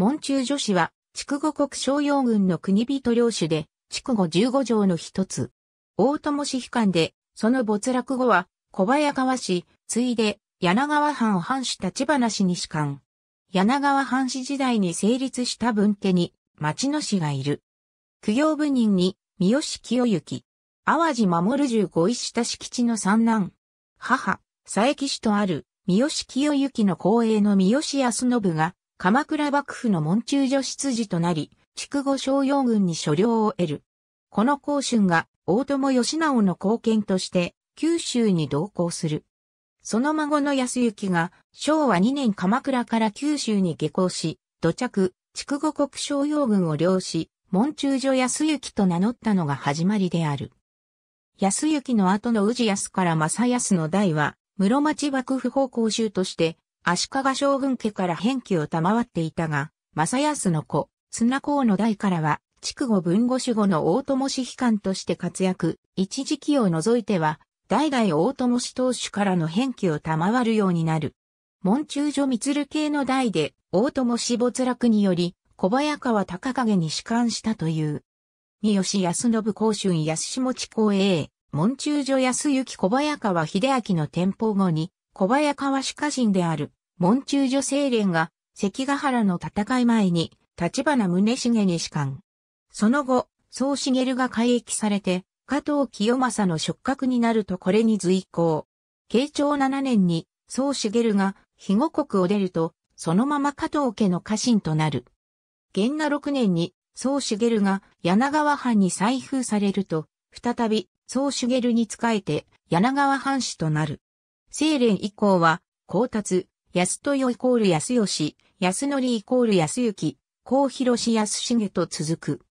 門中女子は、筑後国商用軍の国人領主で、筑後十五条の一つ。大友氏悲観で、その没落後は、小早川氏、ついで、柳川藩を藩主立花氏に士官。柳川藩士時代に成立した文家に、町野氏がいる。苦行部人に、三好清行。淡路守十五一下敷地の三男。母、佐伯氏とある、三好清行の後衛の三好康信が、鎌倉幕府の門中女執事となり、筑後商用軍に所領を得る。この公春が大友義直の貢献として九州に同行する。その孫の安行が昭和2年鎌倉から九州に下校し、土着、筑後国商用軍を領し、門中女安行と名乗ったのが始まりである。安行の後の宇治安から正安の代は、室町幕府法向州として足利将軍家から返記を賜っていたが、正康の子、綱公の代からは、筑後文後守護の大友氏悲観として活躍、一時期を除いては、代々大友氏当主からの返記を賜るようになる。門中所鶴系の代で、大友氏没落により、小早川高影に仕官したという。三好康信公春安下地公営、門中所安行小早川秀明の天保後に、小早川主家臣である、門中女性連が、関ヶ原の戦い前に、立花宗茂に仕官。その後、総茂が改役されて、加藤清正の触覚になるとこれに随行。慶長7年に、総茂が、肥後国を出ると、そのまま加藤家の家臣となる。元那6年に、総茂が柳川藩に再封されると、再び、総茂に仕えて柳川藩士となる。清廉以降は、光達、安豊イコール安吉、安則イコール安行、高広し安重と続く。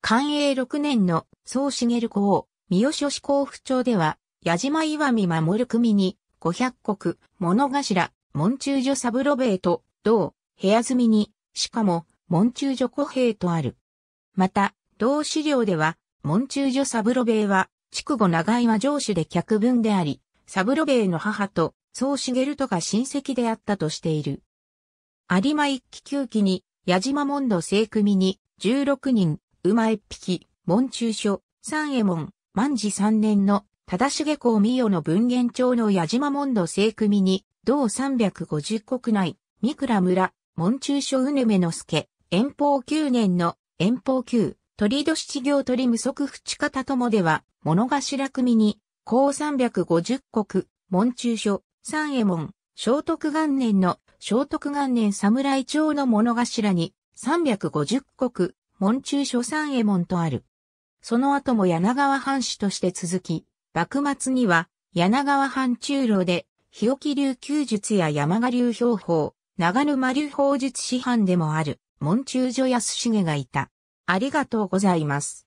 寛永6年の総茂公、三好市甲府町では、矢島岩見守組に、五百国、物頭、門中女サブロベと、同、部屋住みに、しかも、門中女古兵とある。また、同資料では、門中女サブロベは、筑後長岩城主で客分であり、サブロベイの母と、宗茂とが親戚であったとしている。有馬一騎九騎に、矢島門ド聖組に、16人、馬一匹、門中書、三右衛門、万事三年の、忠重公美代の文元町の矢島門ド聖組に、同350国内、三倉村、門中書うぬめの助、遠方九年の、遠方九、鳥戸七行鳥無足淵方ともでは、物頭組に、項350国、門中書、三右衛門、聖徳元年の、聖徳元年侍長の物頭に、350国、門中書三右衛門とある。その後も柳川藩主として続き、幕末には、柳川藩中路で、日置流弓術や山賀流標法、長沼流法術師範でもある、門中所安重がいた。ありがとうございます。